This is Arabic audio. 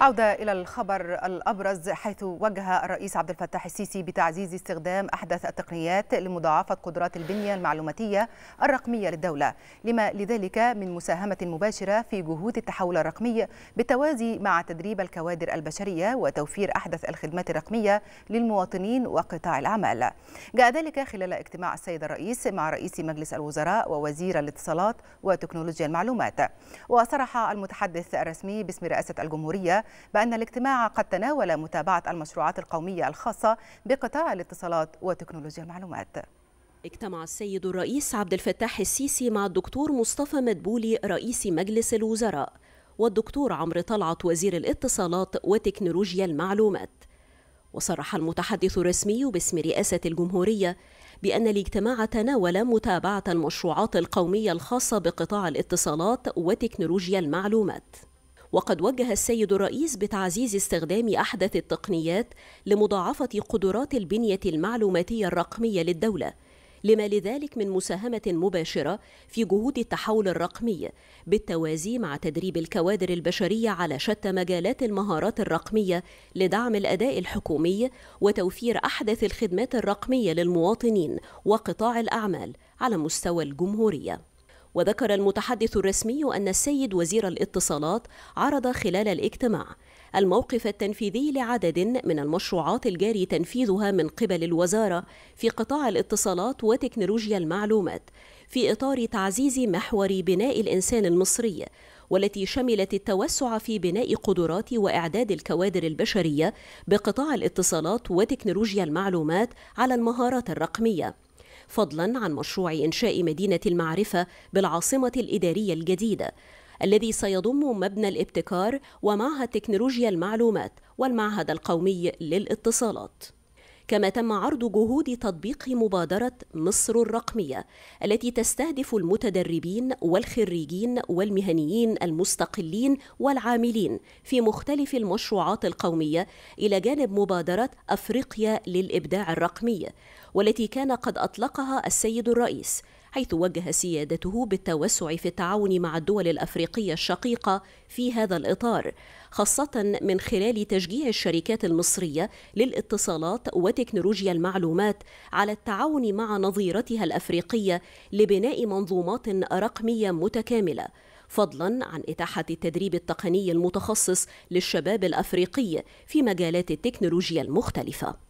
عودة إلى الخبر الأبرز حيث وجه الرئيس عبد الفتاح السيسي بتعزيز استخدام أحدث التقنيات لمضاعفة قدرات البنية المعلوماتية الرقمية للدولة لما لذلك من مساهمة مباشرة في جهود التحول الرقمي بالتوازي مع تدريب الكوادر البشرية وتوفير أحدث الخدمات الرقمية للمواطنين وقطاع الأعمال جاء ذلك خلال اجتماع السيد الرئيس مع رئيس مجلس الوزراء ووزير الاتصالات وتكنولوجيا المعلومات وصرح المتحدث الرسمي باسم رئاسة الجمهورية بأن الاجتماع قد تناول متابعة المشروعات القومية الخاصة بقطاع الاتصالات وتكنولوجيا المعلومات اجتمع السيد الرئيس عبد الفتاح السيسي مع الدكتور مصطفى مدبولي رئيس مجلس الوزراء والدكتور عمرو طلعت وزير الاتصالات وتكنولوجيا المعلومات وصرح المتحدث الرسمي باسم رئاسة الجمهورية بأن الاجتماع تناول متابعة المشروعات القومية الخاصة بقطاع الاتصالات وتكنولوجيا المعلومات وقد وجه السيد الرئيس بتعزيز استخدام أحدث التقنيات لمضاعفة قدرات البنية المعلوماتية الرقمية للدولة لما لذلك من مساهمة مباشرة في جهود التحول الرقمي بالتوازي مع تدريب الكوادر البشرية على شتى مجالات المهارات الرقمية لدعم الأداء الحكومي وتوفير أحدث الخدمات الرقمية للمواطنين وقطاع الأعمال على مستوى الجمهورية وذكر المتحدث الرسمي أن السيد وزير الاتصالات عرض خلال الاجتماع الموقف التنفيذي لعدد من المشروعات الجاري تنفيذها من قبل الوزارة في قطاع الاتصالات وتكنولوجيا المعلومات في إطار تعزيز محور بناء الإنسان المصري والتي شملت التوسع في بناء قدرات واعداد الكوادر البشريه بقطاع الاتصالات وتكنولوجيا المعلومات على المهارات الرقميه فضلا عن مشروع إنشاء مدينة المعرفة بالعاصمة الإدارية الجديدة الذي سيضم مبنى الابتكار ومعهد تكنولوجيا المعلومات والمعهد القومي للاتصالات كما تم عرض جهود تطبيق مبادرة مصر الرقمية التي تستهدف المتدربين والخريجين والمهنيين المستقلين والعاملين في مختلف المشروعات القومية إلى جانب مبادرة أفريقيا للإبداع الرقمي والتي كان قد أطلقها السيد الرئيس حيث وجه سيادته بالتوسع في التعاون مع الدول الافريقيه الشقيقه في هذا الاطار خاصه من خلال تشجيع الشركات المصريه للاتصالات وتكنولوجيا المعلومات على التعاون مع نظيرتها الافريقيه لبناء منظومات رقميه متكامله فضلا عن إتاحة التدريب التقني المتخصص للشباب الأفريقي في مجالات التكنولوجيا المختلفة